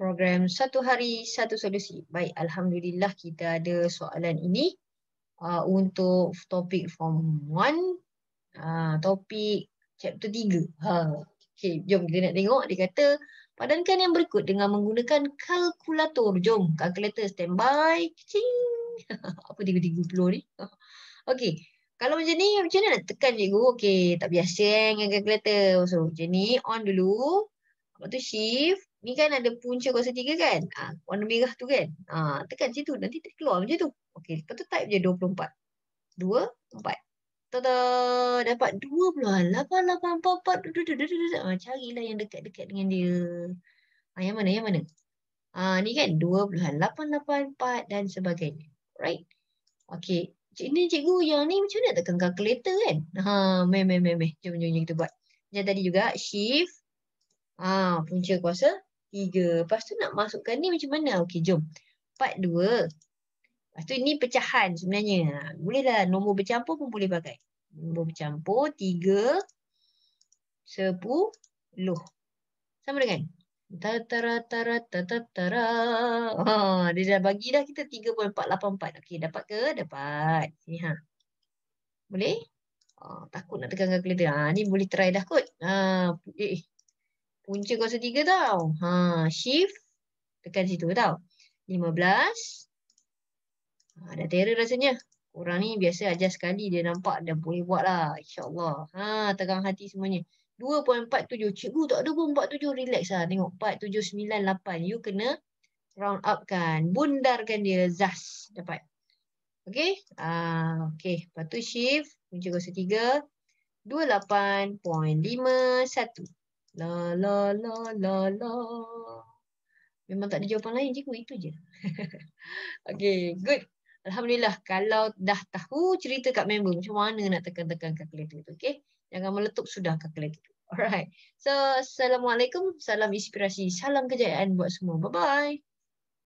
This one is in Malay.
program satu hari satu solusi. Baik, alhamdulillah kita ada soalan ini uh, untuk topik form 1 uh, topik chapter 3. Ha. Okey, jom kita nak tengok dia kata padankan yang berikut dengan menggunakan kalkulator. Jom, kalkulator standby. Cing. Apa 330 ni? Okay, Kalau macam ni, macam mana nak tekan cikgu? Okey, tak biasa kan dengan kalkulator. So, macam ni, on dulu. Lepas tu shift ni kan ada punca kuasa tiga kan ha, warna merah tu kan ha, tekan situ nanti keluar macam tu okey lepas tu type je 24 2 4 tada dapat 28844 ah, carilah yang dekat-dekat dengan dia ha, yang mana yang mana ha, ni kan 28884 dan sebagainya right okey ini cikgu yang ni macam mana tekan calculator kan ha meh meh meh jom jom, jom kita buat macam tadi juga shift Ah punca kuasa tiga. Lepas tu nak masukkan ni macam mana? Okey, jom. Part dua. Lepas tu ni pecahan sebenarnya. Bolehlah nombor bercampur pun boleh pakai. Nombor bercampur tiga. Sepuluh. Sama dengan. Ta ta ra ta ra ta ta ta ra. Oh, dia dah bagi dah kita 3.484. Okey, dapat ke? Dapat. Sini ha. Boleh? Oh, takut nak tekan kalkulator. Ha, ni boleh try dah kot. Ha, eh, punca kuasa 3 tau. Ha, shift tekan situ tau. 15. Ha, dah terror rasanya. Orang ni biasa aja sekali dia nampak dan boleh buat lah. InsyaAllah. Ha, tegang hati semuanya. 2.47. Cikgu tak ada pun 47. Relax lah. Tengok 4798. You kena round up kan. Bundarkan dia. Zas. Dapat. Okay. Uh, ha, okay. Lepas tu shift. Punca kuasa 3. 28.51. La la la la la. Memang tak ada jawapan lain cikgu. Itu je. okay. Good. Alhamdulillah. Kalau dah tahu cerita kat member. Macam mana nak tekan-tekan calculator tu. Okay. Jangan meletup sudah calculator tu. Alright. So, Assalamualaikum. Salam inspirasi. Salam kejayaan buat semua. Bye-bye.